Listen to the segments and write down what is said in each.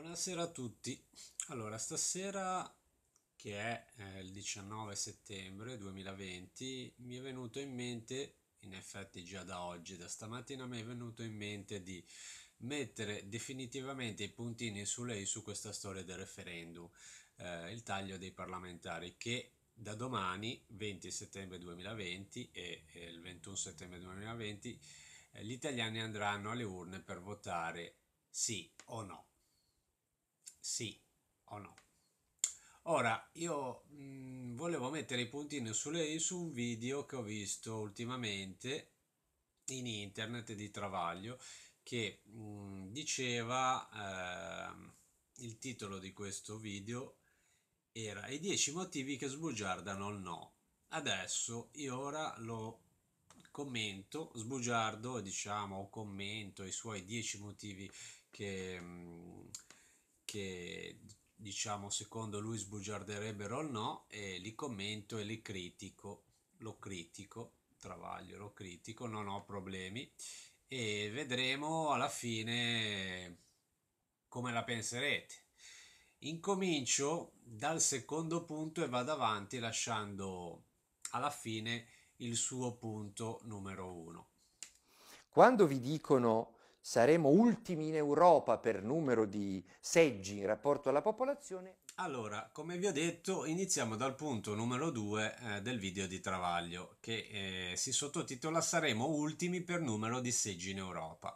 Buonasera a tutti. Allora, stasera, che è eh, il 19 settembre 2020, mi è venuto in mente, in effetti già da oggi, da stamattina, mi è venuto in mente di mettere definitivamente i puntini su lei su questa storia del referendum, eh, il taglio dei parlamentari che da domani, 20 settembre 2020 e, e il 21 settembre 2020, eh, gli italiani andranno alle urne per votare sì o no sì o no. Ora, io mh, mm, volevo mettere i puntini sulle su un video che ho visto ultimamente in internet di Travaglio che mh, mm, diceva, eh, il titolo di questo video era i 10 motivi che sbugiardano il no. Adesso io ora lo commento, sbugiardo, diciamo, commento i suoi 10 motivi che... Mh, mm, che diciamo secondo lui sbugiarderebbero o no e li commento e li critico, lo critico, travaglio, lo critico, non ho problemi e vedremo alla fine come la penserete. Incomincio dal secondo punto e vado avanti lasciando alla fine il suo punto numero uno. Quando vi dicono saremo ultimi in Europa per numero di seggi in rapporto alla popolazione. Allora, come vi ho detto, iniziamo dal punto numero 2 eh, del video di Travaglio, che eh, si sottotitola Saremo ultimi per numero di seggi in Europa.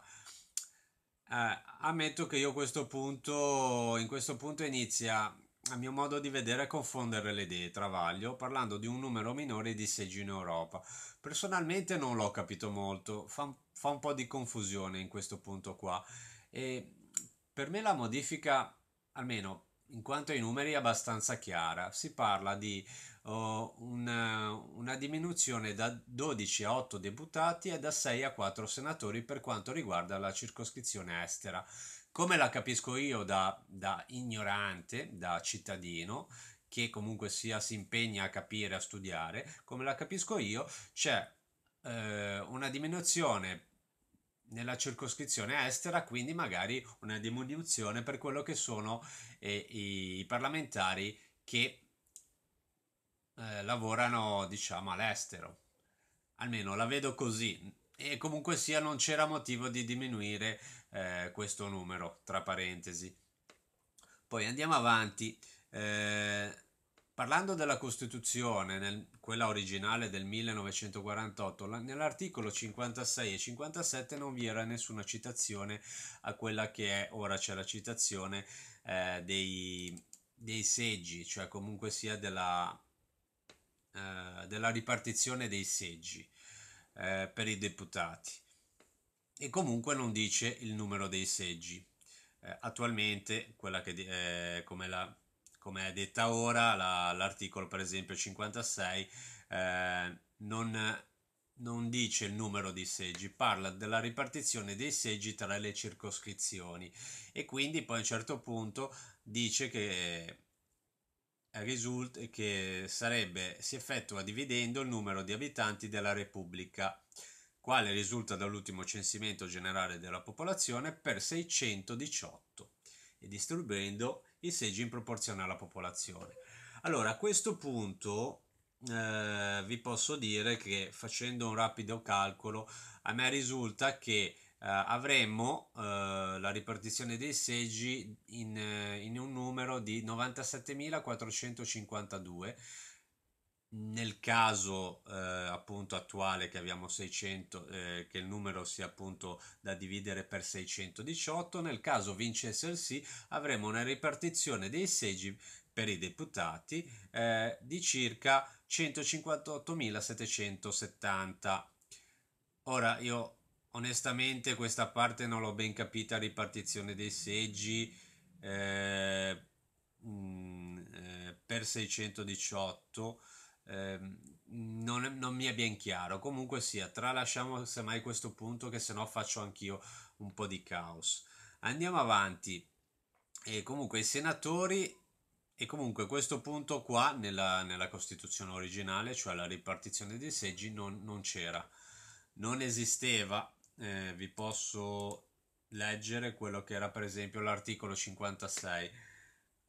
Eh, ammetto che io questo punto, in questo punto inizia a mio modo di vedere, confondere le idee, Travaglio, parlando di un numero minore di seggi in Europa. Personalmente non l'ho capito molto, fa un, fa un po' di confusione in questo punto qua. E per me la modifica, almeno in quanto ai numeri, è abbastanza chiara. Si parla di oh, una, una diminuzione da 12 a 8 deputati e da 6 a 4 senatori per quanto riguarda la circoscrizione estera come la capisco io da, da ignorante, da cittadino, che comunque sia si impegna a capire, a studiare, come la capisco io, c'è eh, una diminuzione nella circoscrizione estera, quindi magari una diminuzione per quello che sono eh, i parlamentari che eh, lavorano, diciamo, all'estero. Almeno la vedo così. E comunque sia non c'era motivo di diminuire eh, questo numero, tra parentesi. Poi andiamo avanti. Eh, parlando della Costituzione, nel, quella originale del 1948, la, nell'articolo 56 e 57 non vi era nessuna citazione a quella che è, ora c'è la citazione eh, dei, dei seggi, cioè comunque sia della, eh, della ripartizione dei seggi eh, per i deputati e comunque non dice il numero dei seggi. Eh, attualmente, quella che, eh, come, la, come, è detta ora, la, l'articolo per esempio 56 eh, non, non dice il numero dei seggi, parla della ripartizione dei seggi tra le circoscrizioni e quindi poi a un certo punto dice che eh, risulta che sarebbe, si effettua dividendo il numero di abitanti della Repubblica quale risulta dall'ultimo censimento generale della popolazione, per 618 e distribuendo i seggi in proporzione alla popolazione. Allora, a questo punto eh, vi posso dire che facendo un rapido calcolo, a me risulta che Uh, avremmo uh, la ripartizione dei seggi in, eh, in un numero di 97.452 nel caso eh, appunto attuale che abbiamo 600 eh, che il numero sia appunto da dividere per 618 nel caso vincesse il sì avremo una ripartizione dei seggi per i deputati eh, di circa 158.770 ora io onestamente questa parte non l'ho ben capita ripartizione dei seggi mh, eh, mm, eh, per 618 eh, non, non, mi è ben chiaro. Comunque sia, tralasciamo semmai questo punto che se no faccio anch'io un po' di caos. Andiamo avanti. E eh, comunque i senatori e comunque questo punto qua nella, nella Costituzione originale, cioè la ripartizione dei seggi, non, non c'era, non esisteva. Eh, vi posso leggere quello che era per esempio l'articolo 56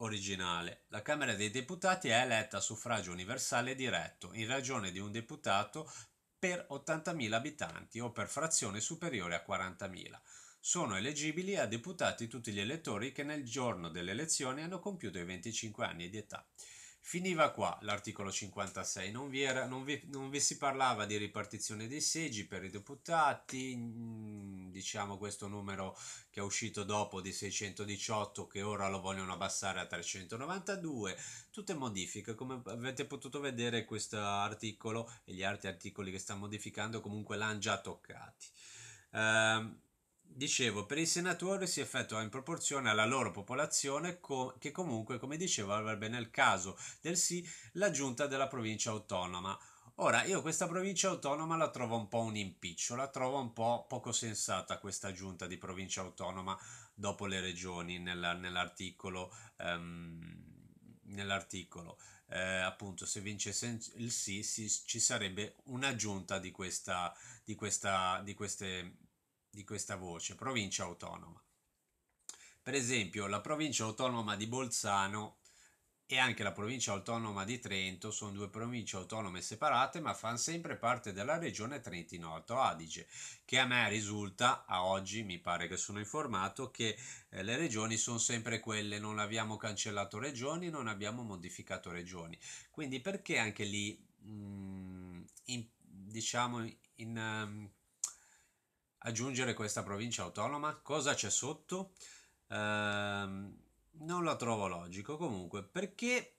originale. La Camera dei Deputati è eletta a suffragio universale diretto in ragione di un deputato per 80.000 abitanti o per frazione superiore a 40.000. Sono elegibili a deputati tutti gli elettori che nel giorno delle elezioni hanno compiuto i 25 anni di età. Finiva qua l'articolo 56, non vi, era, non, vi, non vi, si parlava di ripartizione dei seggi per i deputati, mm, diciamo questo numero che è uscito dopo di 618 che ora lo vogliono abbassare a 392, tutte modifiche, come avete potuto vedere questo articolo e gli altri articoli che sta modificando comunque l'hanno già toccati. Ehm, Dicevo, per i senatori si effettua in proporzione alla loro popolazione co- che comunque, come dicevo, avrebbe nel caso del sì l'aggiunta della provincia autonoma. Ora, io questa provincia autonoma la trovo un po' un impiccio, la trovo un po' poco sensata questa giunta di provincia autonoma dopo le regioni nella, nell'articolo. Um, nell'articolo. Eh, appunto, se vincesse il sì, sì ci sarebbe un'aggiunta di, questa, di, questa, di queste di questa voce, provincia autonoma. Per esempio la provincia autonoma di Bolzano e anche la provincia autonoma di Trento sono due province autonome separate ma fanno sempre parte della regione Trentino Alto Adige che a me risulta a oggi mi pare che sono informato che eh, le regioni sono sempre quelle non abbiamo cancellato regioni non abbiamo modificato regioni quindi perché anche lì mh, mm, in, diciamo in um, aggiungere questa provincia autonoma. Cosa c'è sotto? Ehm, non lo trovo logico comunque perché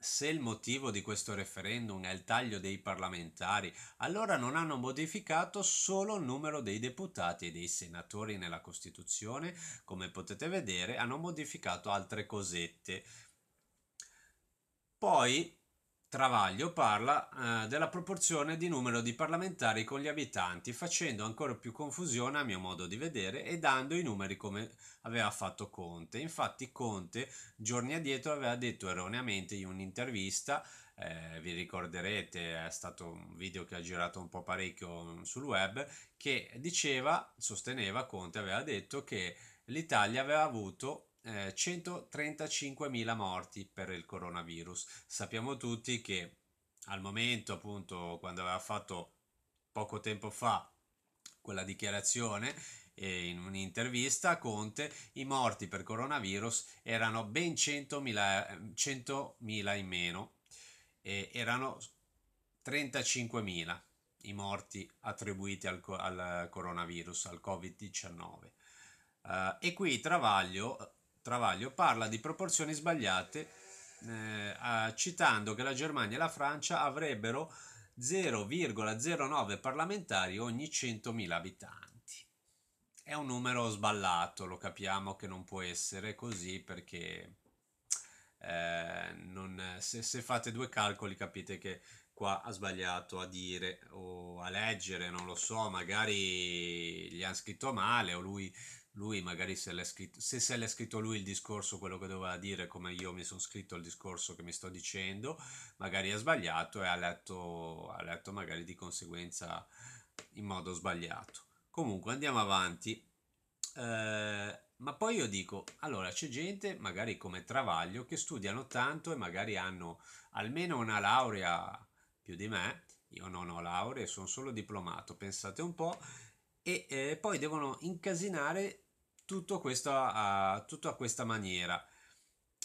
se il motivo di questo referendum è il taglio dei parlamentari, allora non hanno modificato solo il numero dei deputati e dei senatori nella Costituzione, come potete vedere, hanno modificato altre cosette. Poi Travaglio parla eh, della proporzione di numero di parlamentari con gli abitanti, facendo ancora più confusione a mio modo di vedere e dando i numeri come aveva fatto Conte. Infatti Conte giorni addietro aveva detto erroneamente in un'intervista, eh, vi ricorderete, è stato un video che ha girato un po' parecchio mm, sul web, che diceva, sosteneva Conte, aveva detto che l'Italia aveva avuto eh, 135.000 morti per il coronavirus. Sappiamo tutti che al momento, appunto, quando aveva fatto poco tempo fa quella dichiarazione eh, in un'intervista a Conte, i morti per coronavirus erano ben 100.000, 100.000 eh, in meno e erano 35.000 i morti attribuiti al, al coronavirus, al Covid-19. Uh, eh, e qui Travaglio Travaglio parla di proporzioni sbagliate eh, citando che la Germania e la Francia avrebbero 0,09 parlamentari ogni 100.000 abitanti. È un numero sballato, lo capiamo che non può essere così perché eh, non, se, se, fate due calcoli capite che qua ha sbagliato a dire o a leggere, non lo so, magari gli hanno scritto male o lui lui magari se l'è scritto, se se l'è scritto lui il discorso, quello che doveva dire, come io mi sono scritto il discorso che mi sto dicendo, magari ha sbagliato e ha letto, ha letto magari di conseguenza in modo sbagliato. Comunque andiamo avanti. Eh, ma poi io dico, allora c'è gente, magari come Travaglio, che studiano tanto e magari hanno almeno una laurea più di me. Io non ho lauree, sono solo diplomato. Pensate un po', e eh, poi devono incasinare tutto questo a, tutto a questa maniera.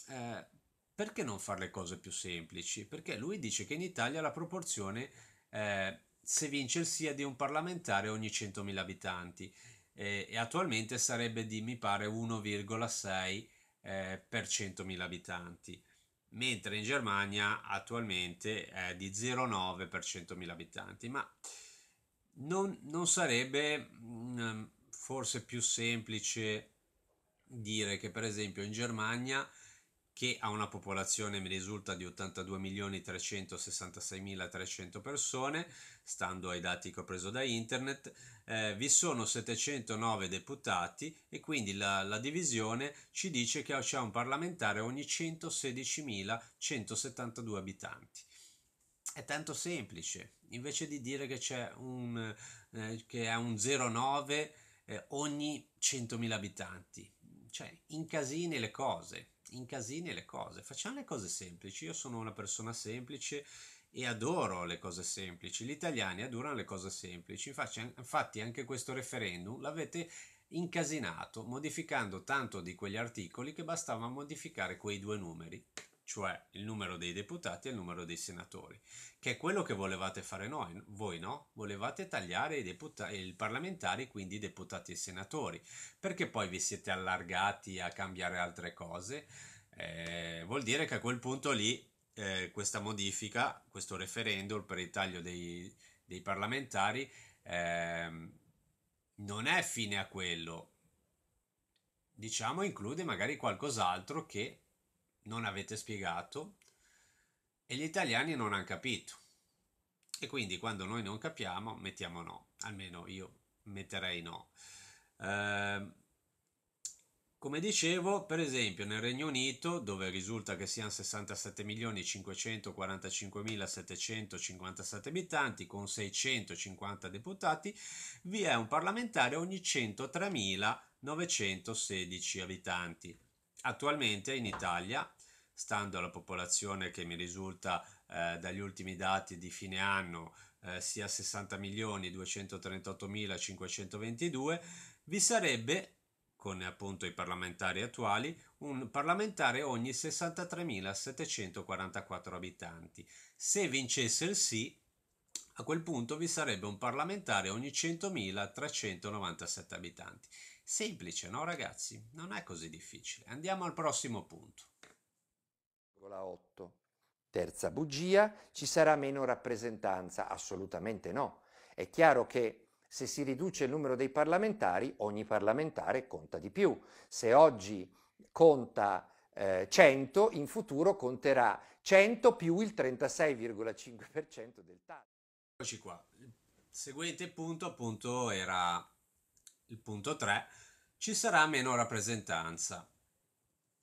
Eh, perché non fare le cose più semplici? Perché lui dice che in Italia la proporzione eh, se vince sia di un parlamentare ogni 100.000 abitanti eh, e attualmente sarebbe di mi pare 1,6 eh, per 100.000 abitanti mentre in Germania attualmente è di 0,9 per 100.000 abitanti ma non, non sarebbe mh, mm, forse più semplice dire che per esempio in Germania che ha una popolazione, mi risulta, di 82.366.300 persone, stando ai dati che ho preso da internet, eh, vi sono 709 deputati e quindi la, la divisione ci dice che c'è un parlamentare ogni 116.172 abitanti è tanto semplice, invece di dire che c'è un, eh, che è un 0,9 eh, ogni 100.000 abitanti, cioè incasini le cose, incasini le cose, facciamo le cose semplici, io sono una persona semplice e adoro le cose semplici, gli italiani adorano le cose semplici, infatti, infatti anche questo referendum l'avete incasinato modificando tanto di quegli articoli che bastava modificare quei due numeri cioè il numero dei deputati e il numero dei senatori, che è quello che volevate fare noi, voi no? Volevate tagliare i, deputati, i parlamentari, quindi i deputati e i senatori, perché poi vi siete allargati a cambiare altre cose, eh, vuol dire che a quel punto lì eh, questa modifica, questo referendum per il taglio dei, dei parlamentari, eh, non è fine a quello, diciamo include magari qualcos'altro che non avete spiegato e gli italiani non hanno capito. E quindi quando noi non capiamo mettiamo no, almeno io metterei no. Eh, come dicevo, per esempio nel Regno Unito, dove risulta che siano 67.545.757 abitanti con 650 deputati, vi è un parlamentare ogni 103.916 abitanti. Attualmente in Italia, stando alla popolazione che mi risulta eh, dagli ultimi dati di fine anno eh, sia 60.238.522, vi sarebbe, con appunto i parlamentari attuali, un parlamentare ogni 63.744 abitanti. Se vincesse il sì, a quel punto vi sarebbe un parlamentare ogni 100.397 abitanti. Semplice, no ragazzi? Non è così difficile. Andiamo al prossimo punto. 8. Terza bugia, ci sarà meno rappresentanza? Assolutamente no. È chiaro che se si riduce il numero dei parlamentari, ogni parlamentare conta di più. Se oggi conta eh, 100, in futuro conterà 100 più il 36,5% del taglio. Eccoci qua. Il seguente punto appunto era il punto 3, ci sarà meno rappresentanza.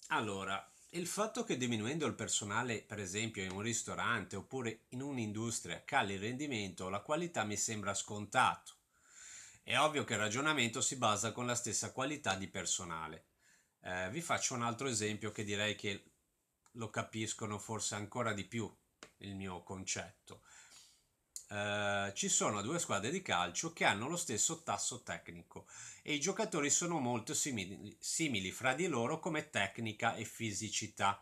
Allora, il fatto che diminuendo il personale, per esempio in un ristorante oppure in un'industria, cali il rendimento o la qualità mi sembra scontato. È ovvio che il ragionamento si basa con la stessa qualità di personale. Eh, vi faccio un altro esempio che direi che lo capiscono forse ancora di più il mio concetto. Eh, ci sono due squadre di calcio che hanno lo stesso tasso tecnico e i giocatori sono molto simili, simili fra di loro come tecnica e fisicità.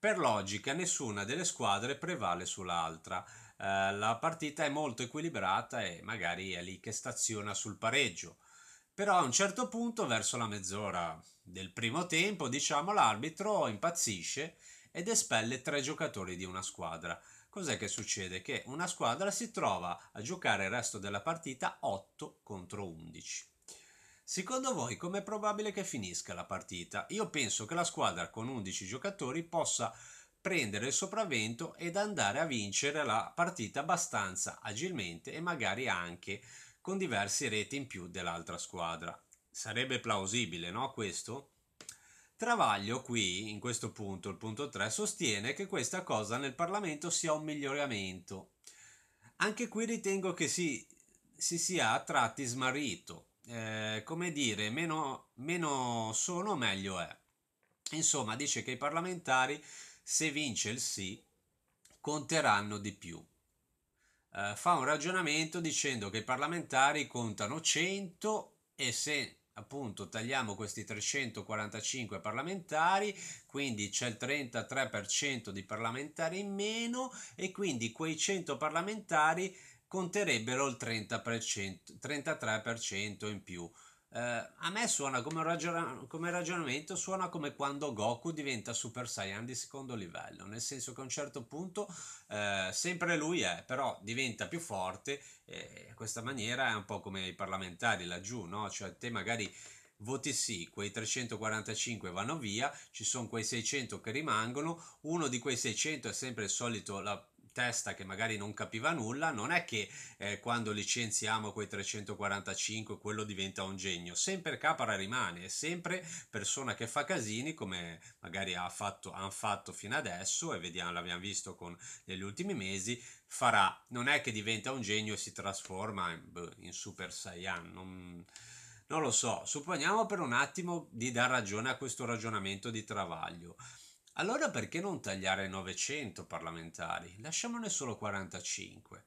Per logica nessuna delle squadre prevale sull'altra, eh, la partita è molto equilibrata e magari è lì che staziona sul pareggio. Però a un certo punto, verso la mezz'ora del primo tempo, diciamo, l'arbitro impazzisce ed espelle tre giocatori di una squadra cos'è che succede? Che una squadra si trova a giocare il resto della partita 8 contro 11. Secondo voi com'è probabile che finisca la partita? Io penso che la squadra con 11 giocatori possa prendere il sopravvento ed andare a vincere la partita abbastanza agilmente e magari anche con diverse reti in più dell'altra squadra. Sarebbe plausibile, no? Questo? Travaglio qui, in questo punto, il punto 3, sostiene che questa cosa nel Parlamento sia un miglioramento. Anche qui ritengo che si, si sia a tratti smarrito. Eh, come dire, meno, meno sono meglio è. Insomma, dice che i parlamentari, se vince il sì, conteranno di più. Eh, fa un ragionamento dicendo che i parlamentari contano 100 e se appunto tagliamo questi 345 parlamentari, quindi c'è il 33% di parlamentari in meno e quindi quei 100 parlamentari conterebbero il 30%, 33% in più. Uh, a me suona come, ragion- come, ragionamento, suona come quando Goku diventa Super Saiyan di secondo livello, nel senso che a un certo punto uh, sempre lui è, però diventa più forte e in questa maniera è un po' come i parlamentari laggiù, no? Cioè te magari voti sì, quei 345 vanno via, ci sono quei 600 che rimangono, uno di quei 600 è sempre il solito la testa che magari non capiva nulla, non è che eh, quando licenziamo quei 345 quello diventa un genio, sempre Capra rimane, è sempre persona che fa casini come magari ha fatto, hanno fatto fino adesso e vediamo, l'abbiamo visto con, negli ultimi mesi, farà, non è che diventa un genio e si trasforma in, boh, in Super Saiyan, non, non lo so, supponiamo per un attimo di dar ragione a questo ragionamento di Travaglio. Allora perché non tagliare 900 parlamentari? Lasciamone solo 45.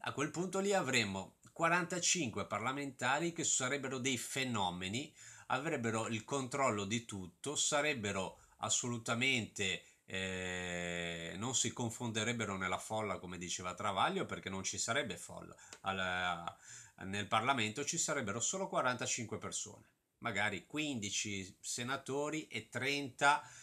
A quel punto lì avremmo 45 parlamentari che sarebbero dei fenomeni, avrebbero il controllo di tutto, sarebbero assolutamente eh, non si confonderebbero nella folla come diceva Travaglio perché non ci sarebbe folla. Alla, nel Parlamento ci sarebbero solo 45 persone, magari 15 senatori e 30 senatori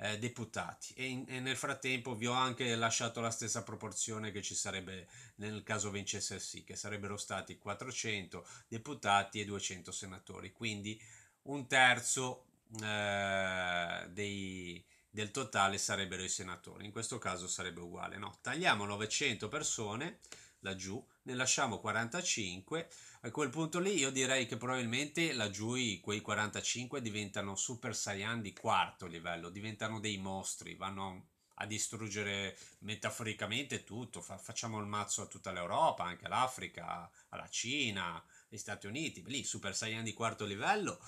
eh, deputati e, in, e, nel frattempo vi ho anche lasciato la stessa proporzione che ci sarebbe nel caso vincesse sì, che sarebbero stati 400 deputati e 200 senatori, quindi un terzo eh, dei, del totale sarebbero i senatori, in questo caso sarebbe uguale, no? Tagliamo 900 persone laggiù, ne lasciamo 45, a quel punto lì io direi che probabilmente laggiù quei 45 diventano Super Saiyan di quarto livello, diventano dei mostri, vanno a distruggere metaforicamente tutto, Fa- facciamo il mazzo a tutta l'Europa, anche all'Africa, alla Cina, agli Stati Uniti, lì Super Saiyan di quarto livello.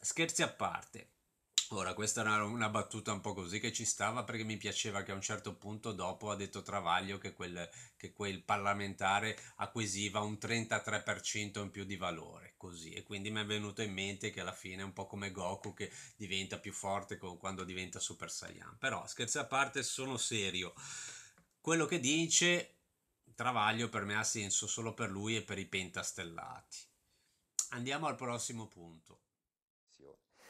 Scherzi a parte, Ora, questa era una battuta un po' così che ci stava perché mi piaceva che a un certo punto dopo ha detto Travaglio che quel, che quel parlamentare acquisiva un 33% in più di valore, così. E quindi mi è venuto in mente che alla fine è un po' come Goku che diventa più forte quando diventa Super Saiyan. Però, scherzi a parte, sono serio. Quello che dice Travaglio per me ha senso solo per lui e per i pentastellati. Andiamo al prossimo punto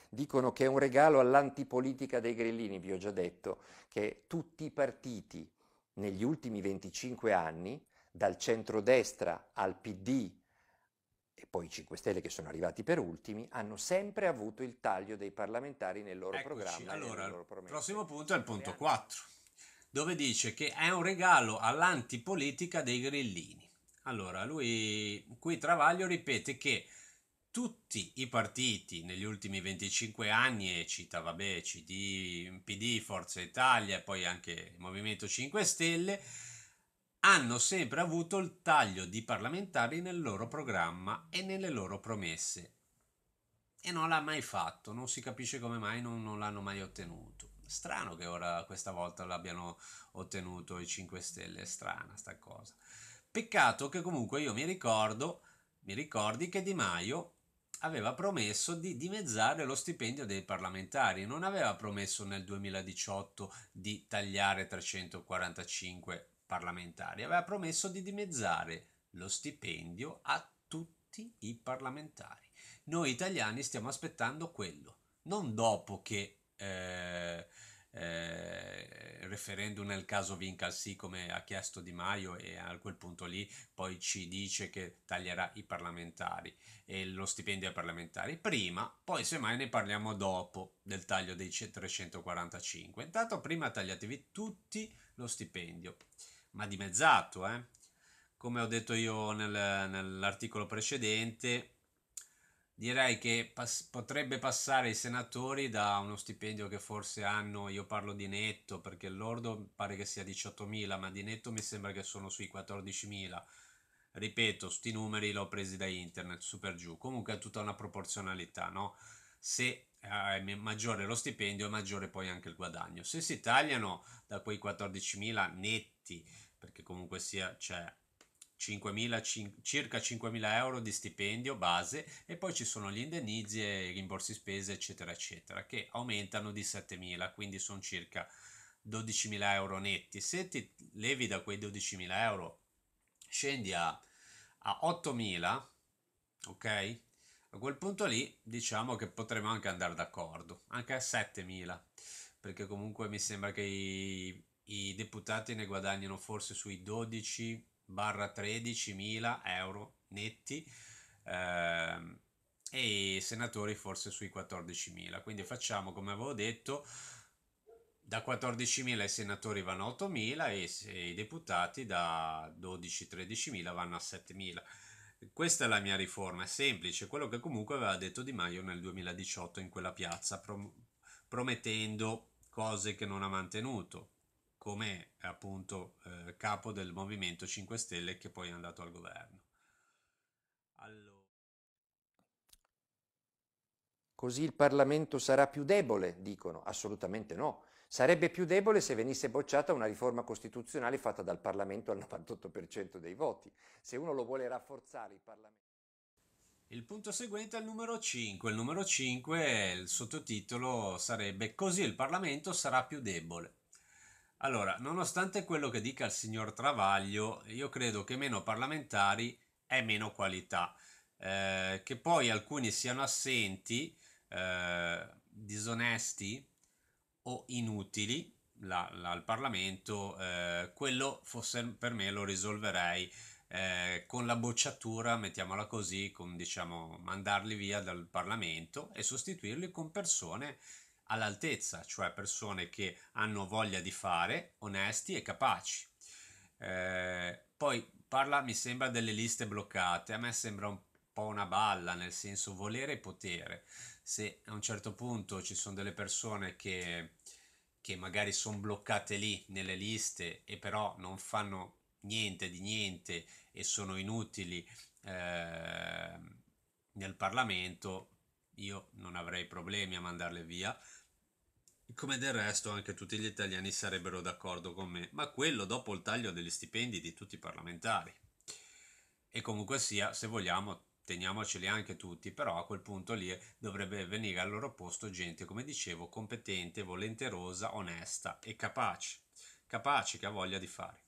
dicono che è un regalo all'antipolitica dei grillini, vi ho già detto, che tutti i partiti negli ultimi 25 anni, dal centrodestra al PD e poi i 5 Stelle che sono arrivati per ultimi, hanno sempre avuto il taglio dei parlamentari nel loro Eccoci, programma. Allora, il prossimo punto è il punto 4, dove dice che è un regalo all'antipolitica dei grillini. Allora, lui qui Travaglio ripete che tutti i partiti negli ultimi 25 anni, e cita vabbè, CD, PD, Forza Italia, e poi anche il Movimento 5 Stelle, hanno sempre avuto il taglio di parlamentari nel loro programma e nelle loro promesse. E non l'ha mai fatto, non si capisce come mai non, non l'hanno mai ottenuto. Strano che ora questa volta l'abbiano ottenuto i 5 Stelle, strana sta cosa. Peccato che comunque io mi ricordo, mi ricordi che Di Maio aveva promesso di dimezzare lo stipendio dei parlamentari, non aveva promesso nel 2018 di tagliare 345 parlamentari, aveva promesso di dimezzare lo stipendio a tutti i parlamentari. Noi italiani stiamo aspettando quello, non dopo che eh, eh, referendum nel caso vinca il sì come ha chiesto Di Maio e a quel punto lì poi ci dice che taglierà i parlamentari e lo stipendio ai parlamentari prima, poi semmai ne parliamo dopo del taglio dei 345. Intanto prima tagliatevi tutti lo stipendio, ma dimezzato, eh? Come ho detto io nel, nell'articolo precedente, direi che pas- potrebbe passare i senatori da uno stipendio che forse hanno, io parlo di netto perché il lordo pare che sia 18.000, ma di netto mi sembra che sono sui 14.000. Ripeto, sti numeri li ho presi da internet, super giù. Comunque è tutta una proporzionalità, no? Se eh, è maggiore lo stipendio, è maggiore poi anche il guadagno. Se si tagliano da quei 14.000 netti, perché comunque sia, cioè, 5.000, circa 5.000 euro di stipendio base e poi ci sono gli indennizi e i rimborsi spese eccetera eccetera che aumentano di 7.000 quindi sono circa 12.000 euro netti se ti levi da quei 12.000 euro scendi a, a 8.000 ok a quel punto lì diciamo che potremmo anche andare d'accordo anche a 7.000 perché comunque mi sembra che i, i deputati ne guadagnino forse sui 12 barra 13.000 euro netti ehm, e i senatori forse sui 14.000 quindi facciamo come avevo detto da 14.000 i senatori vanno a 8.000 e i deputati da 12-13.000 vanno a 7.000 questa è la mia riforma, è semplice, quello che comunque aveva detto Di Maio nel 2018 in quella piazza, promettendo cose che non ha mantenuto come appunto eh, capo del Movimento 5 Stelle che poi è andato al governo. Allora. Così il Parlamento sarà più debole, dicono. Assolutamente no. Sarebbe più debole se venisse bocciata una riforma costituzionale fatta dal Parlamento al 98% dei voti. Se uno lo vuole rafforzare il Parlamento. Il punto seguente è il numero 5. Il numero 5, il sottotitolo sarebbe Così il Parlamento sarà più debole. Allora, nonostante quello che dica il signor Travaglio, io credo che meno parlamentari è meno qualità. Eh, che poi alcuni siano assenti, eh, disonesti o inutili là, là al Parlamento, eh, quello fosse per me lo risolverei eh, con la bocciatura, mettiamola così, con diciamo mandarli via dal Parlamento e sostituirli con persone all'altezza, cioè persone che hanno voglia di fare, onesti e capaci. Eh, poi parla, mi sembra, delle liste bloccate, a me sembra un po' una balla, nel senso volere e potere. Se a un certo punto ci sono delle persone che, che magari sono bloccate lì nelle liste e però non fanno niente di niente e sono inutili eh, nel Parlamento, io non avrei problemi a mandarle via come del resto anche tutti gli italiani sarebbero d'accordo con me, ma quello dopo il taglio degli stipendi di tutti i parlamentari. E comunque sia, se vogliamo, teniamoceli anche tutti, però a quel punto lì dovrebbe venire al loro posto gente, come dicevo, competente, volenterosa, onesta e capace, capace che ha voglia di fare.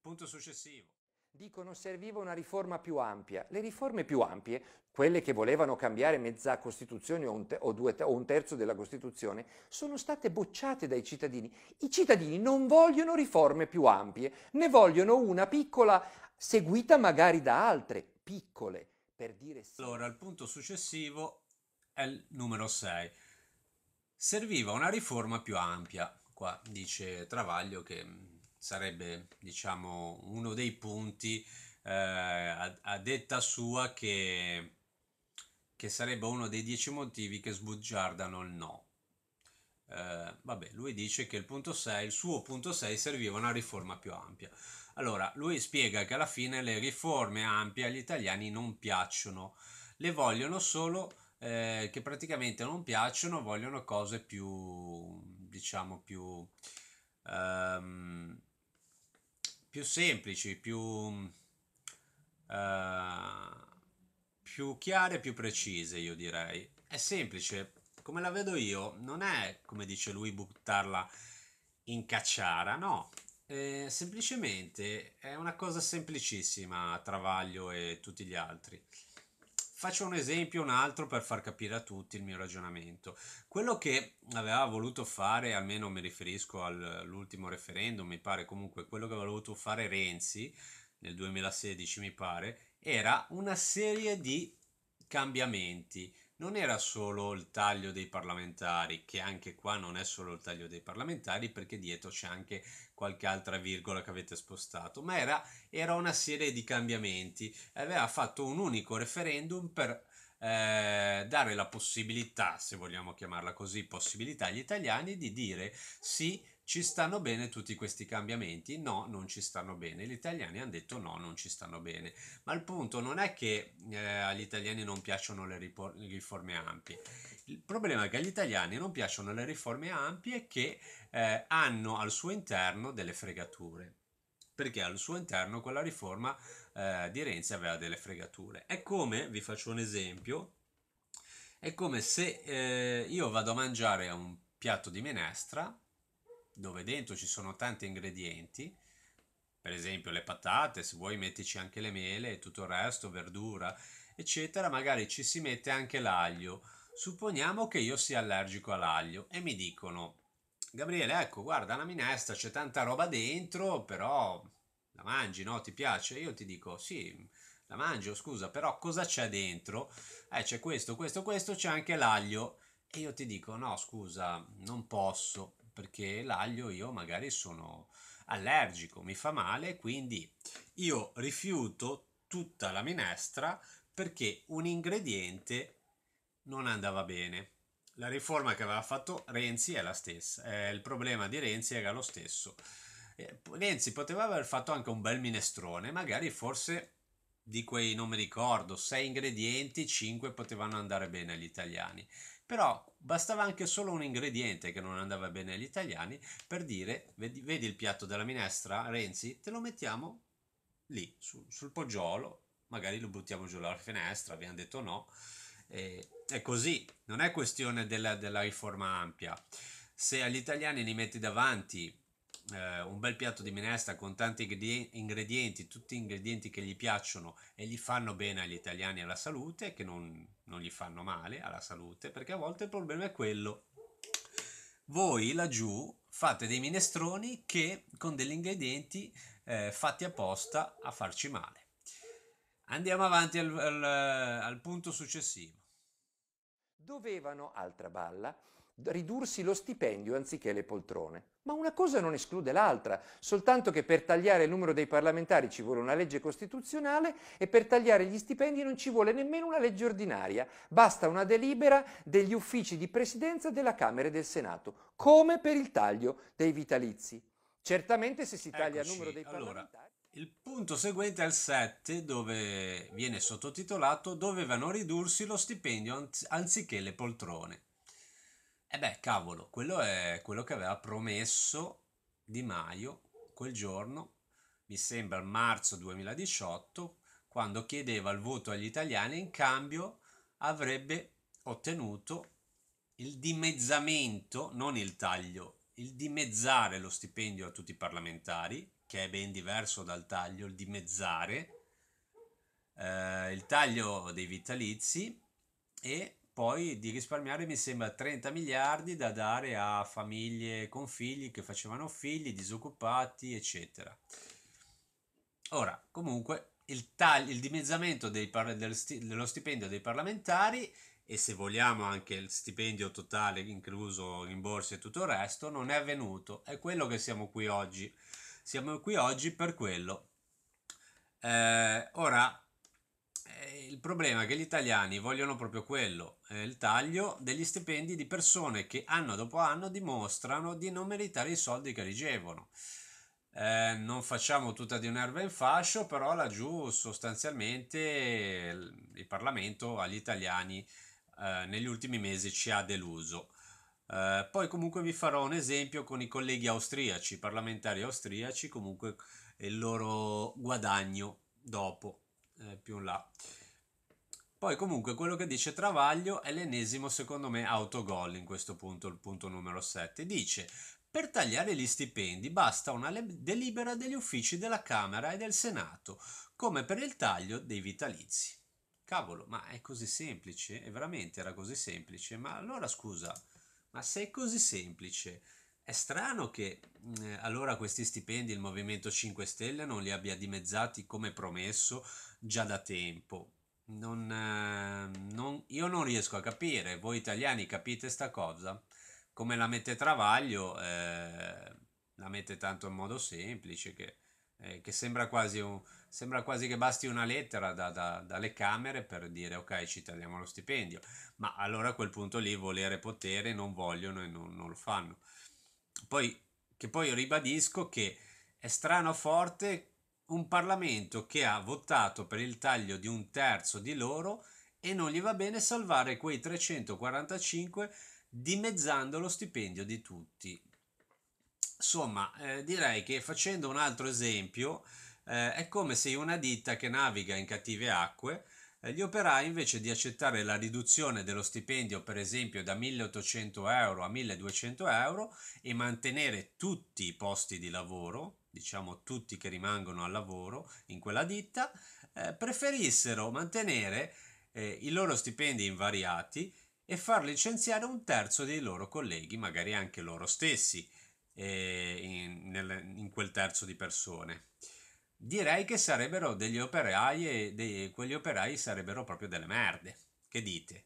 Punto successivo. Dicono serviva una riforma più ampia. Le riforme più ampie, quelle che volevano cambiare mezza Costituzione o un, te- o te- o un terzo della Costituzione, sono state bocciate dai cittadini. I cittadini non vogliono riforme più ampie, ne vogliono una piccola, seguita magari da altre, piccole, per dire sì. Allora, il punto successivo è il numero 6. Serviva una riforma più ampia. Qua dice Travaglio che sarebbe diciamo uno dei punti eh, a, a, detta sua che, che, sarebbe uno dei dieci motivi che sbugiardano il no. Eh, vabbè, lui dice che il, punto 6, il suo punto 6 serviva una riforma più ampia. Allora, lui spiega che alla fine le riforme ampie agli italiani non piacciono, le vogliono solo eh, che praticamente non piacciono, vogliono cose più, diciamo, più... Um, più semplici, più, uh, più chiare, più precise, io direi. È semplice, come la vedo io, non è, come dice lui, buttarla in cacciara, no. Eh, semplicemente è una cosa semplicissima, Travaglio e tutti gli altri. Faccio un esempio, un altro per far capire a tutti il mio ragionamento. Quello che aveva voluto fare, almeno mi riferisco all'ultimo referendum, mi pare comunque quello che aveva voluto fare Renzi nel 2016, mi pare, era una serie di cambiamenti. Non era solo il taglio dei parlamentari, che anche qua non è solo il taglio dei parlamentari, perché dietro c'è anche qualche altra virgola che avete spostato, ma era, era una serie di cambiamenti. Aveva fatto un unico referendum per eh, dare la possibilità, se vogliamo chiamarla così, possibilità agli italiani di dire sì ci stanno bene tutti questi cambiamenti? No, non ci stanno bene. Gli italiani hanno detto no, non ci stanno bene. Ma il punto non è che eh, agli italiani non piacciono le, riforme ampie. Il problema è che agli italiani non piacciono le riforme ampie che eh, hanno al suo interno delle fregature perché al suo interno quella riforma eh, di Renzi aveva delle fregature. È come, vi faccio un esempio, è come se eh, io vado a mangiare un piatto di minestra dove dentro ci sono tanti ingredienti, per esempio le patate, se vuoi mettici anche le mele e tutto il resto, verdura, eccetera, magari ci si mette anche l'aglio. Supponiamo che io sia allergico all'aglio e mi dicono Gabriele, ecco, guarda la minestra, c'è tanta roba dentro, però la mangi, no? Ti piace? Io ti dico sì, la mangio, scusa, però cosa c'è dentro? Eh, c'è questo, questo, questo, c'è anche l'aglio. E io ti dico no, scusa, non posso perché l'aglio io magari sono allergico, mi fa male, quindi io rifiuto tutta la minestra perché un ingrediente non andava bene. La riforma che aveva fatto Renzi è la stessa, eh, il problema di Renzi era lo stesso. Eh, Renzi poteva aver fatto anche un bel minestrone, magari forse di quei, non mi ricordo, sei ingredienti, cinque potevano andare bene agli italiani però bastava anche solo un ingrediente che non andava bene agli italiani per dire vedi, vedi il piatto della minestra Renzi te lo mettiamo lì sul, sul poggiolo magari lo buttiamo giù dalla finestra abbiamo detto no e, è così non è questione della, della riforma ampia se agli italiani li metti davanti eh, un bel piatto di minestra con tanti ingredienti, tutti ingredienti che gli piacciono e gli fanno bene agli italiani e alla salute, che non, non gli fanno male alla salute, perché a volte il problema è quello. Voi laggiù fate dei minestroni che con degli ingredienti eh, fatti apposta a farci male. Andiamo avanti al, al, al punto successivo. Dovevano, altra balla, ridursi lo stipendio anziché le poltrone. Ma una cosa non esclude l'altra, soltanto che per tagliare il numero dei parlamentari ci vuole una legge costituzionale e per tagliare gli stipendi non ci vuole nemmeno una legge ordinaria, basta una delibera degli uffici di presidenza della Camera e del Senato, come per il taglio dei vitalizi. Certamente se si taglia Eccoci, il numero dei parlamentari... Allora, il punto seguente è il 7, dove viene sottotitolato Dovevano ridursi lo stipendio anz- anziché le poltrone. E eh beh, cavolo, quello è quello che aveva promesso Di Maio quel giorno, mi sembra marzo 2018, quando chiedeva il voto agli italiani in cambio avrebbe ottenuto il dimezzamento, non il taglio, il dimezzare lo stipendio a tutti i parlamentari, che è ben diverso dal taglio, il dimezzare, eh, il taglio dei vitalizi e poi di risparmiare mi sembra 30 miliardi da dare a famiglie con figli che facevano figli, disoccupati, eccetera. Ora, comunque, il, taglio, il dimezzamento par- dello stipendio dei parlamentari e se vogliamo anche il stipendio totale, incluso rimborsi e tutto il resto, non è avvenuto. È quello che siamo qui oggi. Siamo qui oggi per quello. Eh, ora, eh, il problema è che gli italiani vogliono proprio quello, eh, il taglio degli stipendi di persone che anno dopo anno dimostrano di non meritare i soldi che ricevono. Eh, non facciamo tutta di un'erba in fascio, però laggiù sostanzialmente il, il Parlamento agli italiani eh, negli ultimi mesi ci ha deluso. Eh, poi comunque vi farò un esempio con i colleghi austriaci, parlamentari austriaci, comunque il loro guadagno dopo eh, più in là. Poi comunque quello che dice Travaglio è l'ennesimo secondo me autogol in questo punto, il punto numero 7. Dice per tagliare gli stipendi basta una delibera degli uffici della Camera e del Senato, come per il taglio dei vitalizi. Cavolo, ma è così semplice? E veramente era così semplice? Ma allora scusa, ma se è così semplice, è strano che eh, allora questi stipendi il Movimento 5 Stelle non li abbia dimezzati come promesso già da tempo. Non, eh, non, io non riesco a capire, voi italiani capite sta cosa? Come la mette Travaglio, eh, la mette tanto in modo semplice che, eh, che sembra, quasi un, sembra, quasi che basti una lettera da, da, dalle camere per dire ok ci tagliamo lo stipendio, ma allora a quel punto lì volere potere non vogliono e non, non lo fanno poi, che poi ribadisco che è strano forte un Parlamento che ha votato per il taglio di un terzo di loro e non gli va bene salvare quei 345 dimezzando lo stipendio di tutti. Insomma, eh, direi che facendo un altro esempio, eh, è come se una ditta che naviga in cattive acque eh, gli operai invece di accettare la riduzione dello stipendio per esempio da 1800 euro a 1200 euro e mantenere tutti i posti di lavoro, diciamo tutti che rimangono al lavoro in quella ditta, eh, preferissero mantenere eh, i loro stipendi invariati e far licenziare un terzo dei loro colleghi, magari anche loro stessi, eh, in, nel, in quel terzo di persone direi che sarebbero degli operai e dei, quegli operai sarebbero proprio delle merde. Che dite?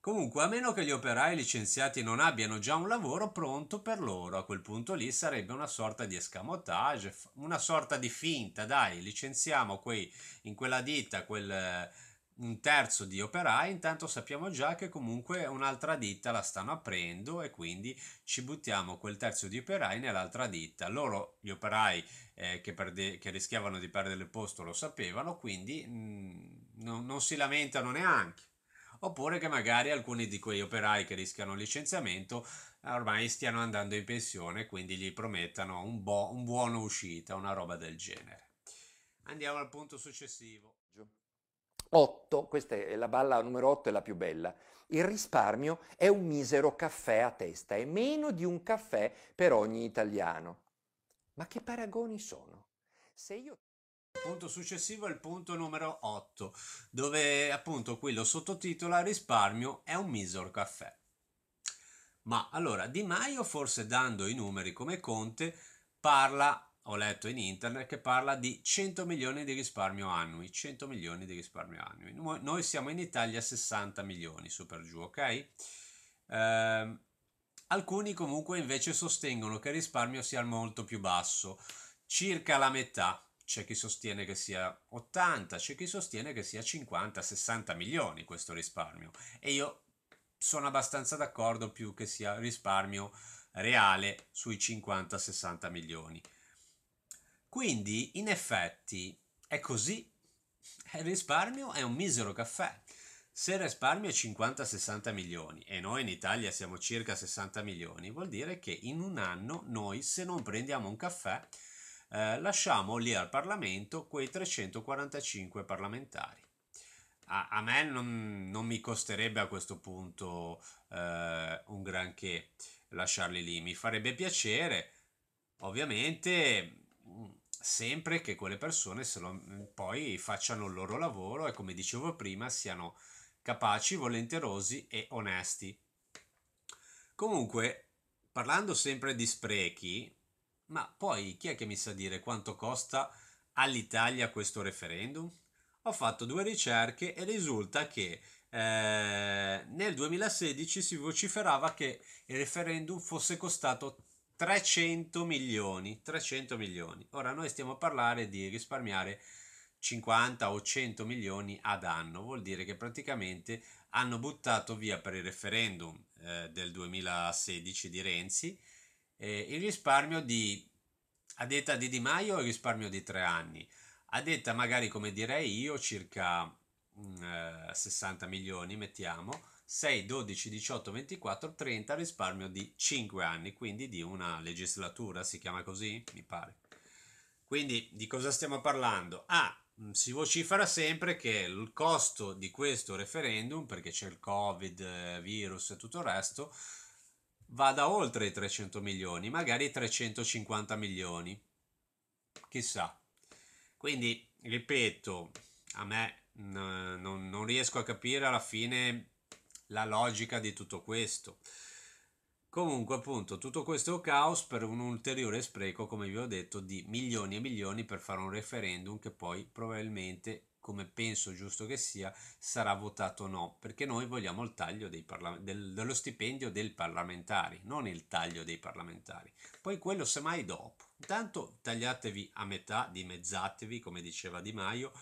Comunque, a meno che gli operai licenziati non abbiano già un lavoro pronto per loro, a quel punto lì sarebbe una sorta di escamotage, una sorta di finta, dai, licenziamo quei, in quella ditta quel un terzo di operai, intanto sappiamo già che comunque un'altra ditta la stanno aprendo e quindi ci buttiamo quel terzo di operai nell'altra ditta. Loro, gli operai eh, che, perde- che, rischiavano di perdere il posto, lo sapevano, quindi mh, mm, no, non si lamentano neanche. Oppure che magari alcuni di quegli operai che rischiano il licenziamento eh, ormai stiano andando in pensione, quindi gli promettano un, bo- un buono uscita, una roba del genere. Andiamo al punto successivo. 8, questa è la balla numero 8, è la più bella. Il risparmio è un misero caffè a testa, è meno di un caffè per ogni italiano. Ma che paragoni sono? Se io... Punto successivo è il punto numero 8, dove appunto qui lo sottotitola Risparmio è un misero caffè. Ma allora Di Maio, forse dando i numeri come Conte, parla ho letto in internet che parla di 100 milioni di risparmio annui, 100 milioni di risparmio annui. Noi siamo in Italia 60 milioni, super giù, ok? Eh, alcuni comunque invece sostengono che il risparmio sia molto più basso, circa la metà. C'è chi sostiene che sia 80, c'è chi sostiene che sia 50, 60 milioni questo risparmio. E io sono abbastanza d'accordo più che sia risparmio reale sui 50-60 milioni. Quindi, in effetti, è così. Eh, il risparmio è un misero caffè. Se il risparmio è 50-60 milioni e noi in Italia siamo circa 60 milioni, vuol dire che in un anno noi, se non prendiamo un caffè, eh, lasciamo lì al Parlamento quei 345 parlamentari. A, a me non, non, mi costerebbe a questo punto eh, un granché lasciarli lì, mi farebbe piacere, ovviamente sempre che quelle persone lo, mm, poi facciano il loro lavoro e come dicevo prima siano capaci, volenterosi e onesti. Comunque, parlando sempre di sprechi, ma poi chi è che mi sa dire quanto costa all'Italia questo referendum? Ho fatto due ricerche e risulta che eh, nel 2016 si vociferava che il referendum fosse costato 300 milioni, 300 milioni. Ora noi stiamo a parlare di risparmiare 50 o 100 milioni ad anno, vuol dire che praticamente hanno buttato via per il referendum eh, del 2016 di Renzi eh, il risparmio di, a detta di Di Maio, il risparmio di tre anni, a detta magari come direi io circa mh, mm, eh, 60 milioni, mettiamo, 6, 12, 18, 24, 30 risparmio di 5 anni, quindi di una legislatura, si chiama così, mi pare. Quindi di cosa stiamo parlando? Ah, mm, si vocifera sempre che il costo di questo referendum, perché c'è il Covid, eh, virus e tutto il resto, vada oltre i 300 milioni, magari 350 milioni. Chissà. Quindi, ripeto, a me mm, non, non riesco a capire alla fine la logica di tutto questo. Comunque, appunto, tutto questo caos per un ulteriore spreco, come vi ho detto, di milioni e milioni per fare un referendum che poi probabilmente, come penso giusto che sia, sarà votato no, perché noi vogliamo il taglio parla- del- dello stipendio dei parlamentari, non il taglio dei parlamentari. Poi quello semmai dopo. Intanto tagliatevi a metà, dimezzatevi, come diceva Di Maio,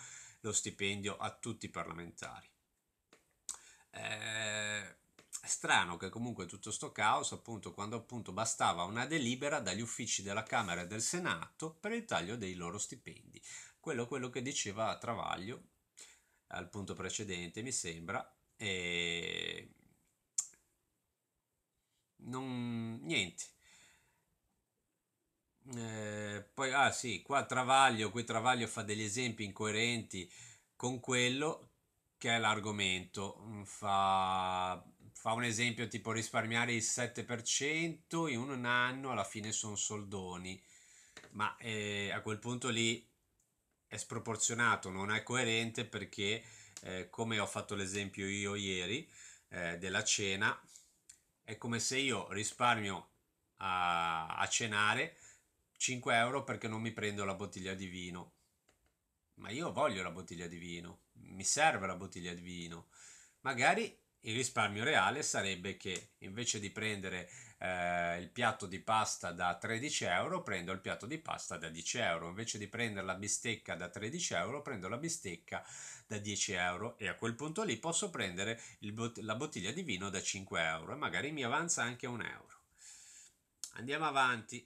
lo stipendio a tutti i parlamentari eh, strano che comunque tutto sto caos, appunto, quando appunto bastava una delibera dagli uffici della Camera e del Senato per il taglio dei loro stipendi. Quello, quello che diceva Travaglio al punto precedente, mi sembra, e non niente. Eh, poi, ah sì, qua Travaglio, qui Travaglio fa degli esempi incoerenti con quello che è l'argomento. Mm, fa, fa un esempio tipo risparmiare il 7% in un anno, alla fine sono soldoni, ma eh, a quel punto lì è sproporzionato, non è coerente perché eh, come ho fatto l'esempio io ieri eh, della cena, è come se io risparmio a, a cenare 5 euro perché non mi prendo la bottiglia di vino ma io voglio la bottiglia di vino, mi serve la bottiglia di vino. Magari il risparmio reale sarebbe che invece di prendere eh, il piatto di pasta da 13 euro, prendo il piatto di pasta da 10 euro, invece di prendere la bistecca da 13 euro, prendo la bistecca da 10 euro e a quel punto lì posso prendere bot- la bottiglia di vino da 5 euro e magari mi avanza anche un euro. Andiamo avanti.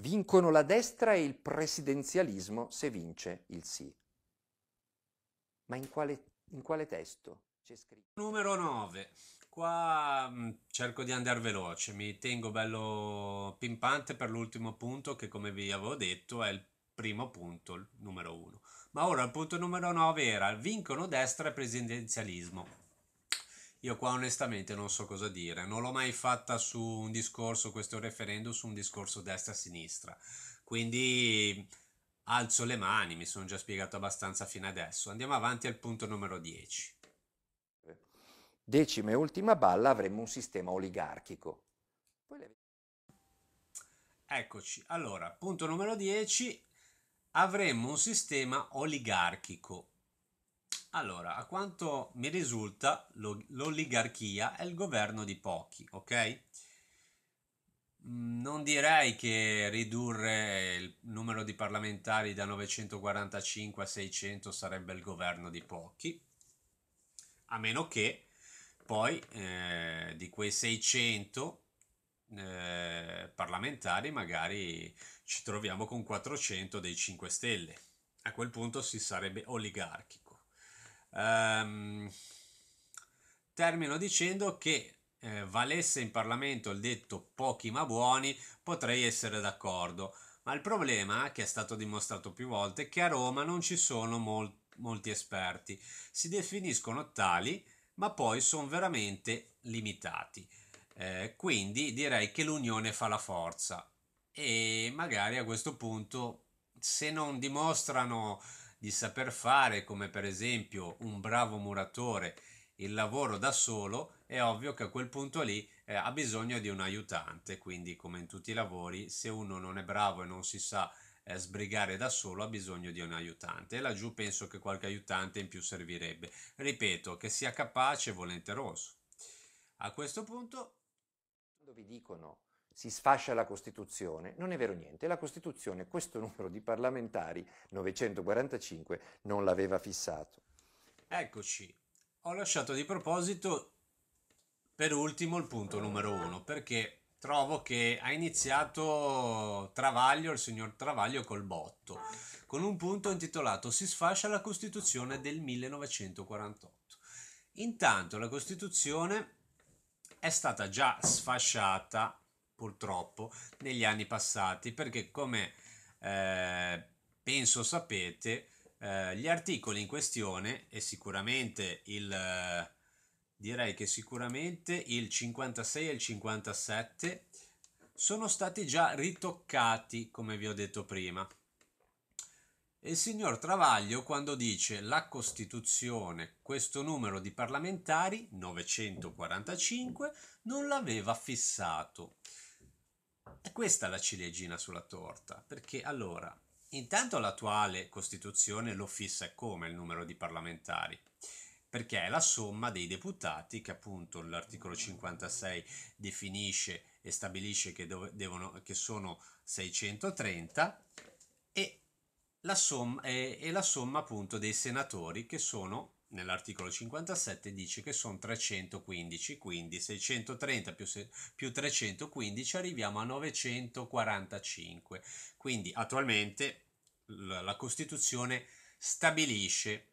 Vincono la destra e il presidenzialismo se vince il sì. Ma in quale, in quale testo c'è scritto? Numero 9. Qua mm, cerco di andare veloce, mi tengo bello pimpante per l'ultimo punto che come vi avevo detto è il primo punto, il numero 1. Ma ora il punto numero 9 era vincono destra e presidenzialismo io qua onestamente non so cosa dire, non l'ho mai fatta su un discorso, questo referendum, su un discorso destra-sinistra, quindi alzo le mani, mi sono già spiegato abbastanza fino adesso. Andiamo avanti al punto numero 10. Decima e ultima balla avremmo un sistema oligarchico. Le... Eccoci, allora, punto numero 10, avremmo un sistema oligarchico allora, a quanto mi risulta, l'oligarchia è il governo di pochi, ok? Mm, non direi che ridurre il numero di parlamentari da 945 a 600 sarebbe il governo di pochi, a meno che poi eh, di quei 600 eh, parlamentari magari ci troviamo con 400 dei 5 Stelle. A quel punto si sarebbe oligarchi. Ehm, termino dicendo che eh, valesse in Parlamento il detto pochi ma buoni, potrei essere d'accordo. Ma il problema, che è stato dimostrato più volte, è che a Roma non ci sono mol- molti esperti. Si definiscono tali, ma poi sono veramente limitati. Eh, quindi direi che l'unione fa la forza. E magari a questo punto, se non dimostrano di saper fare come per esempio un bravo muratore il lavoro da solo, è ovvio che a quel punto lì eh, ha bisogno di un aiutante, quindi come in tutti i lavori, se uno non è bravo e non si sa eh, sbrigare da solo, ha bisogno di un aiutante e laggiù penso che qualche aiutante in più servirebbe. Ripeto, che sia capace e volenteroso. A questo punto... Quando vi dicono si sfascia la Costituzione, non è vero niente, la Costituzione questo numero di parlamentari, 945, non l'aveva fissato. Eccoci, ho lasciato di proposito per ultimo il punto numero uno, perché trovo che ha iniziato Travaglio, il signor Travaglio col botto, con un punto intitolato Si sfascia la Costituzione del 1948. Intanto la Costituzione è stata già sfasciata purtroppo negli anni passati perché come eh, penso sapete eh, gli articoli in questione e sicuramente il eh, direi che sicuramente il 56 e il 57 sono stati già ritoccati come vi ho detto prima e il signor Travaglio quando dice la Costituzione questo numero di parlamentari 945 non l'aveva fissato è questa la ciliegina sulla torta, perché allora, intanto l'attuale Costituzione lo fissa come il numero di parlamentari, perché è la somma dei deputati che appunto l'articolo 56 definisce e stabilisce che, devono, che sono 630 e la, somma, e la somma appunto dei senatori che sono nell'articolo 57 dice che sono 315, quindi 630 più, se, più 315 arriviamo a 945. Quindi attualmente la Costituzione stabilisce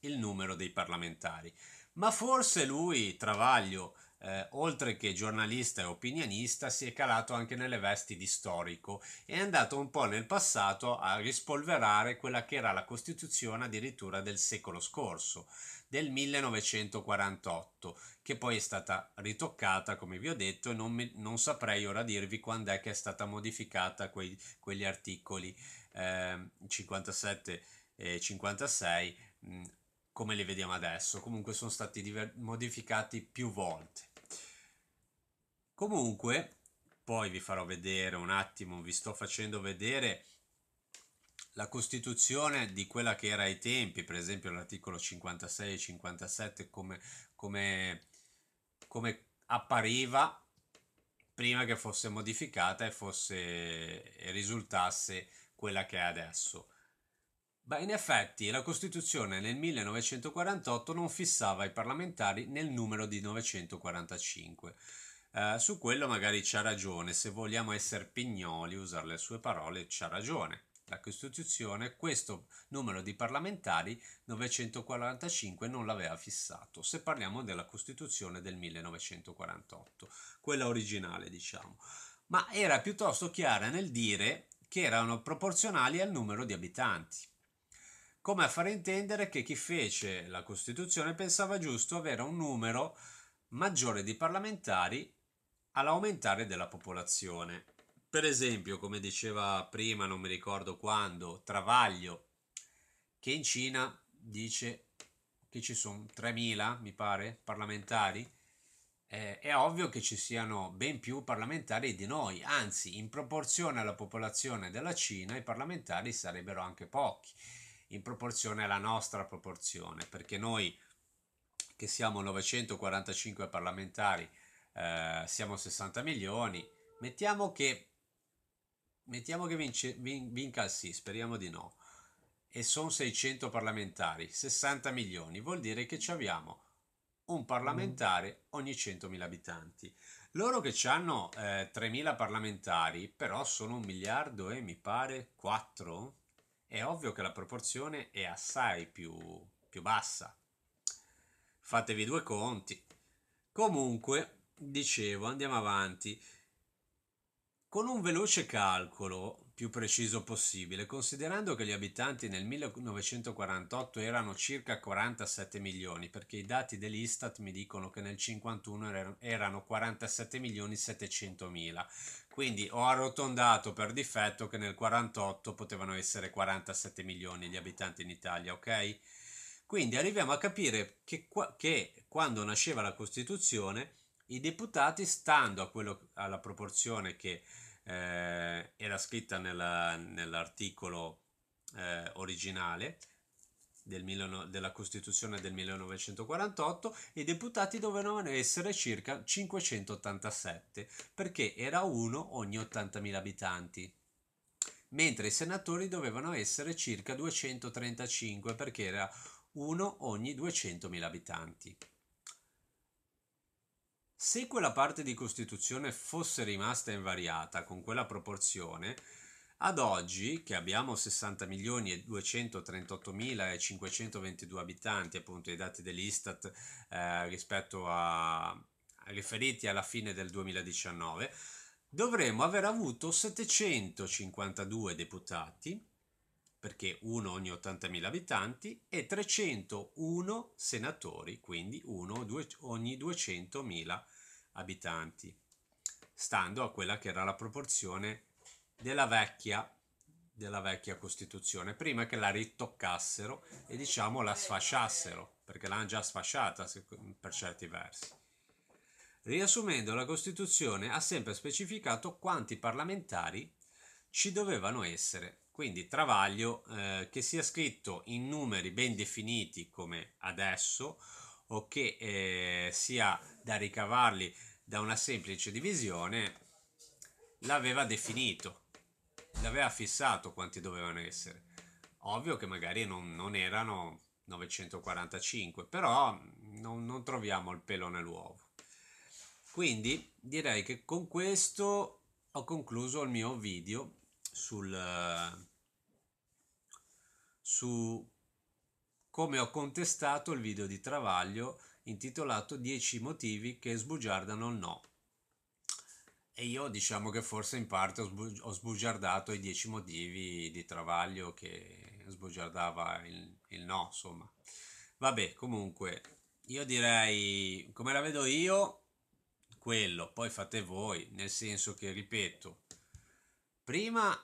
il numero dei parlamentari. Ma forse lui, Travaglio, eh, oltre che giornalista e opinionista, si è calato anche nelle vesti di storico e è andato un po' nel passato a rispolverare quella che era la Costituzione addirittura del secolo scorso, del 1948, che poi è stata ritoccata, come vi ho detto, e non, mi, non saprei ora dirvi quando è che è stata modificata quei, quegli articoli eh, 57 e 56. Mh, come li vediamo adesso, comunque sono stati modificati più volte. Comunque, poi vi farò vedere un attimo, vi sto facendo vedere la costituzione di quella che era ai tempi, per esempio l'articolo 56 e 57, come, come, come appariva prima che fosse modificata e, fosse, e risultasse quella che è adesso. Beh, in effetti la Costituzione nel 1948 non fissava i parlamentari nel numero di 945 eh, su quello magari c'ha ragione, se vogliamo essere pignoli, usare le sue parole, c'ha ragione. La Costituzione questo numero di parlamentari 945 non l'aveva fissato, se parliamo della Costituzione del 1948, quella originale diciamo, ma era piuttosto chiara nel dire che erano proporzionali al numero di abitanti come a far intendere che chi fece la Costituzione pensava giusto avere un numero maggiore di parlamentari all'aumentare della popolazione. Per esempio, come diceva prima, non mi ricordo quando, Travaglio, che in Cina dice che ci sono 3.000, mi pare, parlamentari, eh, è ovvio che ci siano ben più parlamentari di noi, anzi, in proporzione alla popolazione della Cina, i parlamentari sarebbero anche pochi, in proporzione alla nostra proporzione, perché noi che siamo 945 parlamentari eh, siamo 60 milioni, mettiamo che, mettiamo che vince, vin, vinca il sì, speriamo di no, e sono 600 parlamentari, 60 milioni, vuol dire che ci abbiamo un parlamentare ogni 100.000 abitanti. Loro che hanno eh, 3.000 parlamentari, però sono un miliardo e mi pare 4, è ovvio che la proporzione è assai più, più bassa. Fatevi due conti. Comunque, dicevo, andiamo avanti. Con un veloce calcolo, più preciso possibile, considerando che gli abitanti nel 1948 erano circa 47 milioni, perché i dati dell'Istat mi dicono che nel 51 er-, erano 47 milioni 700 mila, quindi ho arrotondato per difetto che nel 48 potevano essere 47 milioni gli abitanti in Italia, ok? Quindi arriviamo a capire che, che quando nasceva la Costituzione i deputati, stando quello, alla proporzione che eh, era scritta nella, nell'articolo eh, originale del, della Costituzione del 1948, i deputati dovevano essere circa 587, perché era uno ogni 80.000 abitanti mentre i senatori dovevano essere circa 235 perché era uno ogni 200.000 abitanti. Se quella parte di Costituzione fosse rimasta invariata con quella proporzione, ad oggi, che abbiamo 60 milioni e 238 mila e 522 abitanti, appunto i dati dell'Istat eh, rispetto a riferiti alla fine del 2019, dovremmo aver avuto 752 deputati perché uno ogni 80.000 abitanti, e 301 senatori, quindi uno ogni 200.000 abitanti, stando a quella che era la proporzione della vecchia, della vecchia Costituzione, prima che la ritoccassero e diciamo la sfasciassero, perché l'hanno già sfasciata per certi versi. Riassumendo, la Costituzione ha sempre specificato quanti parlamentari ci dovevano essere quindi Travaglio eh, che sia scritto in numeri ben definiti come adesso o che eh, sia da ricavarli da una semplice divisione l'aveva definito, l'aveva fissato quanti dovevano essere. Ovvio che magari non, non erano 945, però non, non troviamo il pelo nell'uovo. Quindi direi che con questo ho concluso il mio video sul eh, su come ho contestato il video di Travaglio intitolato 10 motivi che sbugiardano il no. E io diciamo che forse in parte ho sbugiardato i 10 motivi di Travaglio che sbugiardava il, il no, insomma. Vabbè, comunque, io direi, come la vedo io, quello, poi fate voi, nel senso che, ripeto, prima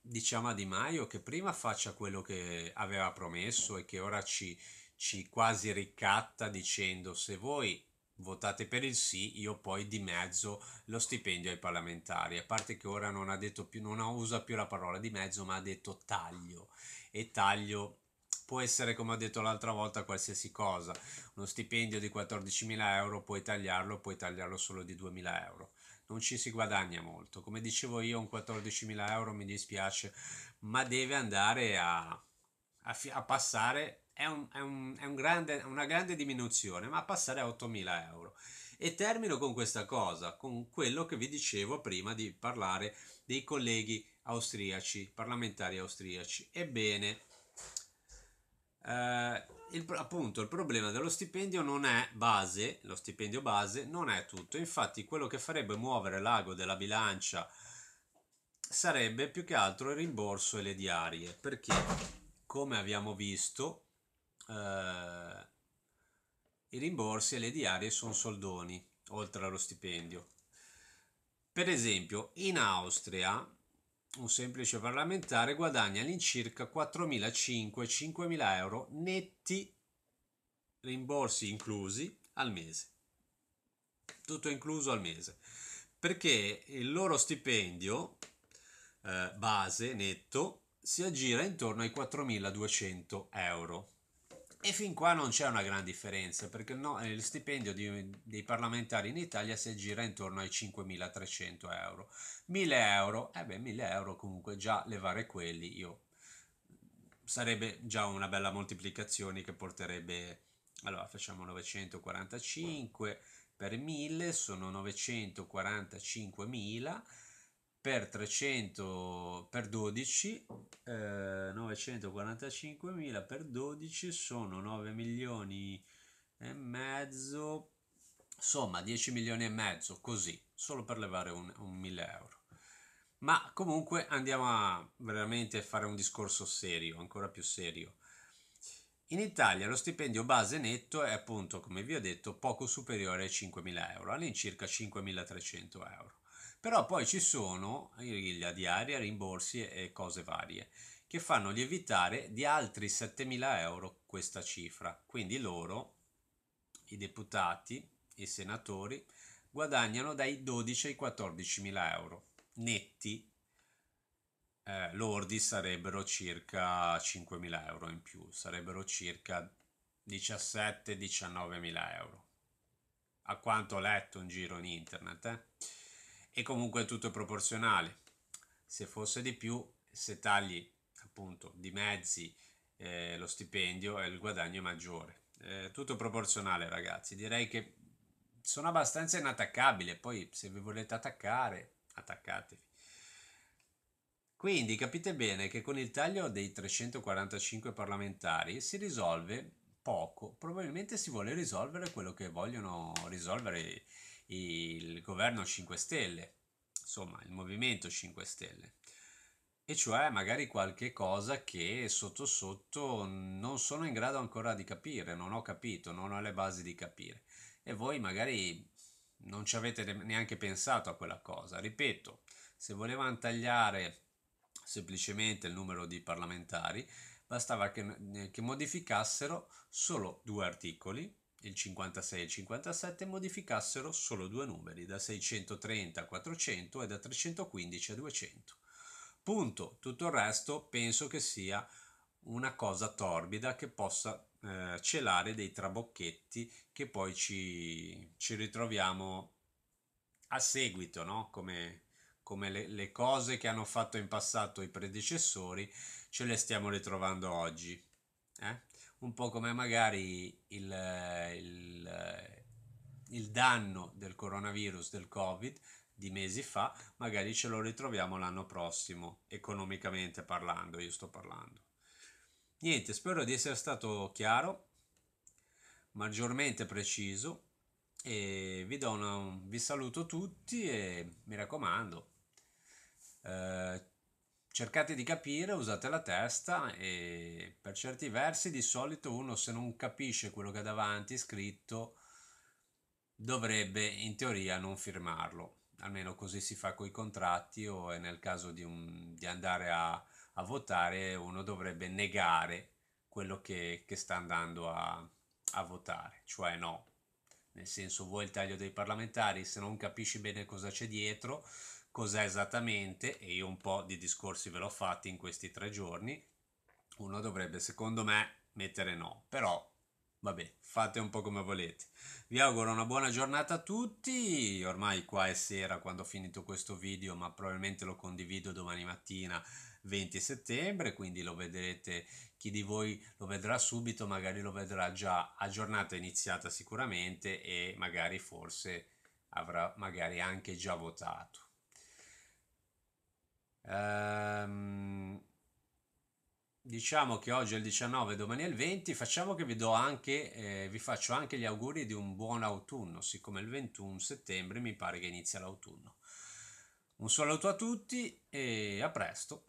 diciamo a Di Maio che prima faccia quello che aveva promesso e che ora ci, ci quasi ricatta dicendo se voi votate per il sì, io poi di mezzo lo stipendio ai parlamentari, a parte che ora non ha detto più, non usa più la parola di mezzo, ma ha detto taglio e taglio può essere come ho detto l'altra volta qualsiasi cosa, uno stipendio di 14.000 euro puoi tagliarlo, puoi tagliarlo solo di 2.000 euro non ci si guadagna molto. Come dicevo io, un 14.000 euro mi dispiace, ma deve andare a, a, a passare, è, un, è, un, è un grande, una grande diminuzione, ma a passare a 8.000 euro. E termino con questa cosa, con quello che vi dicevo prima di parlare dei colleghi austriaci, parlamentari austriaci. Ebbene, eh, il, appunto il problema dello stipendio non è base, lo stipendio base non è tutto, infatti quello che farebbe muovere l'ago della bilancia sarebbe più che altro il rimborso e le diarie, perché come abbiamo visto eh, i rimborsi e le diarie sono soldoni, oltre allo stipendio. Per esempio, in Austria un semplice parlamentare guadagna all'incirca 4.500-5.000 euro netti, rimborsi inclusi, al mese. Tutto incluso al mese. Perché il loro stipendio eh, base netto si aggira intorno ai 4.200 euro. E fin qua non c'è una gran differenza, perché no, eh, il stipendio di, dei parlamentari in Italia si aggira intorno ai 5.300 euro. 1.000 euro, eh beh, 1.000 euro comunque già levare quelli, io sarebbe già una bella moltiplicazione che porterebbe, allora facciamo 945 per 1.000, sono 945.000 per 300 per 12 eh, 945.000 per 12 sono 9 milioni e mezzo insomma 10 milioni e mezzo così solo per levare un, un 1000 euro ma comunque andiamo a veramente fare un discorso serio ancora più serio in Italia lo stipendio base netto è appunto come vi ho detto poco superiore ai 5.000 euro all'incirca 5.300 euro però poi ci sono griglia diaria, rimborsi e cose varie che fanno lievitare di altri 7.000 euro questa cifra. Quindi loro, i deputati, i senatori, guadagnano dai 12 ai 14.000 euro netti. Eh, lordi sarebbero circa 5.000 euro in più, sarebbero circa 17-19.000 euro. A quanto ho letto in giro in internet, eh? e comunque tutto è proporzionale. Se fosse di più, se tagli appunto di mezzi eh, lo stipendio e il guadagno è maggiore. Eh, tutto proporzionale ragazzi, direi che sono abbastanza inattaccabile, poi se vi volete attaccare, attaccatevi. Quindi capite bene che con il taglio dei 345 parlamentari si risolve poco, probabilmente si vuole risolvere quello che vogliono risolvere il governo 5 Stelle, insomma il movimento 5 Stelle, e cioè magari qualche cosa che sotto sotto non sono in grado ancora di capire, non ho capito, non ho le basi di capire. E voi magari non ci avete neanche pensato a quella cosa. Ripeto, se volevano tagliare semplicemente il numero di parlamentari, bastava che, che modificassero solo due articoli il 56 e il 57 modificassero solo due numeri, da 630 a 400 e da 315 a 200. Punto. Tutto il resto penso che sia una cosa torbida che possa eh, celare dei trabocchetti che poi ci, ci ritroviamo a seguito, no? come, come le, le cose che hanno fatto in passato i predecessori ce le stiamo ritrovando oggi. Eh? un po' come magari il, il, il danno del coronavirus, del Covid, di mesi fa, magari ce lo ritroviamo l'anno prossimo, economicamente parlando, io sto parlando. Niente, spero di essere stato chiaro, maggiormente preciso e vi, do una, vi saluto tutti e mi raccomando, eh, cercate di capire, usate la testa e per certi versi di solito uno se non capisce quello che ha davanti scritto dovrebbe in teoria non firmarlo, almeno così si fa con i contratti o è nel caso di, un, di andare a, a, votare uno dovrebbe negare quello che, che sta andando a, a votare, cioè no, nel senso vuoi il taglio dei parlamentari se non capisci bene cosa c'è dietro cos'è esattamente e io un po' di discorsi ve l'ho fatti in questi tre giorni, uno dovrebbe secondo me mettere no, però vabbè, fate un po' come volete. Vi auguro una buona giornata a tutti, ormai qua è sera quando ho finito questo video, ma probabilmente lo condivido domani mattina 20 settembre, quindi lo vedrete, chi di voi lo vedrà subito, magari lo vedrà già a giornata iniziata sicuramente e magari forse avrà magari anche già votato. Ehm, diciamo che oggi è il 19, domani è il 20, facciamo che vi, do anche, eh, vi faccio anche gli auguri di un buon autunno, siccome il 21 settembre mi pare che inizia l'autunno. Un saluto a tutti e a presto.